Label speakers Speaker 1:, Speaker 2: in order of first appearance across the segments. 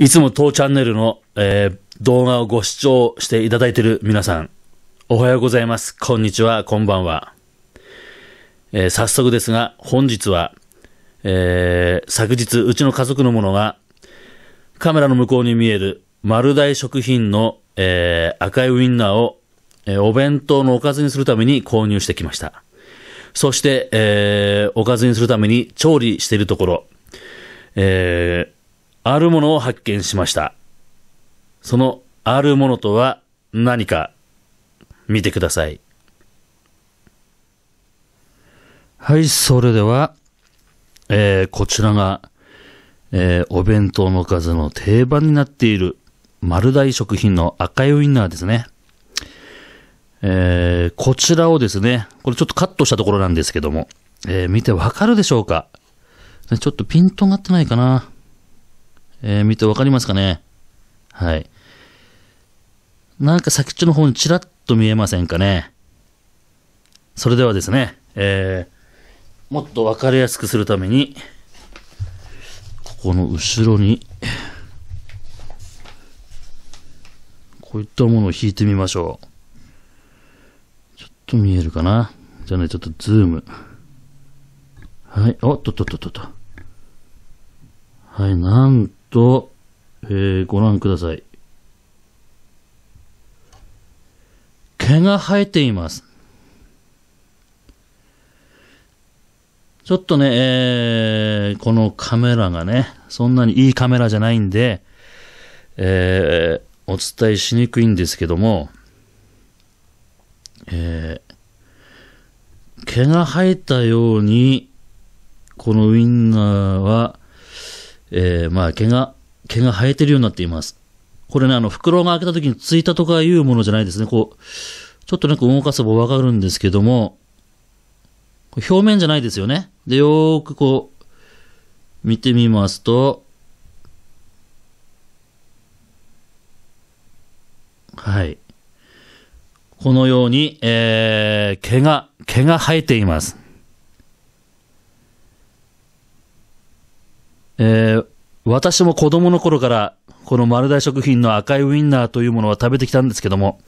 Speaker 1: いつも当チャンネルの、えー、動画をご視聴していただいている皆さん、おはようございます。こんにちは、こんばんは。えー、早速ですが、本日は、えー、昨日、うちの家族の者が、カメラの向こうに見える丸大食品の、えー、赤いウインナーを、えー、お弁当のおかずにするために購入してきました。そして、えー、おかずにするために調理しているところ、えー、あるものを発見しました。そのあるものとは何か見てください。はい、それでは、えー、こちらが、えー、お弁当の数の定番になっている丸大食品の赤いウインナーですね。えー、こちらをですね、これちょっとカットしたところなんですけども、えー、見てわかるでしょうかちょっとピントが合ってないかな。えー、見てわかりますかねはい。なんか先っちょの方にちらっと見えませんかねそれではですね、えー、もっとわかりやすくするために、ここの後ろに、こういったものを引いてみましょう。ちょっと見えるかなじゃあね、ちょっとズーム。はい、おっとっとっとっと。はい、なんと、えー、ご覧ください。毛が生えています。ちょっとね、えー、このカメラがね、そんなにいいカメラじゃないんで、えー、お伝えしにくいんですけども、えー、毛が生えたように、このウインナーはえー、まあ毛が、毛が生えてるようになっています。これね、あの、袋が開けた時についたとかいうものじゃないですね。こう、ちょっとなんか動かせばわかるんですけども、表面じゃないですよね。で、よーくこう、見てみますと、はい。このように、えー、毛が、毛が生えています。えー、私も子供の頃からこの丸大食品の赤いウインナーというものは食べてきたんですけども、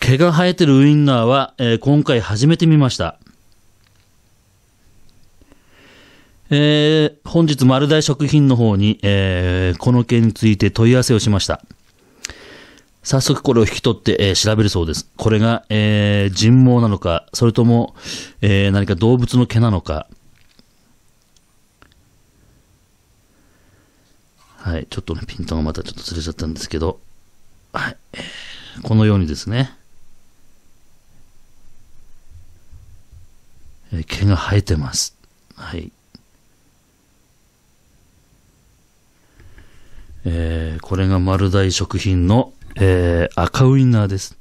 Speaker 1: 毛が生えてるウインナーは、えー、今回初めて見ました。えー、本日丸大食品の方に、えー、この件について問い合わせをしました。早速これを引き取って、えー、調べるそうです。これが、えー、人毛なのか、それとも、えー、何か動物の毛なのか、はい。ちょっとね、ピントがまたちょっとずれちゃったんですけど、はい。このようにですね、え毛が生えてます。はい。えー、これが丸大食品の、えー、赤ウインナーです。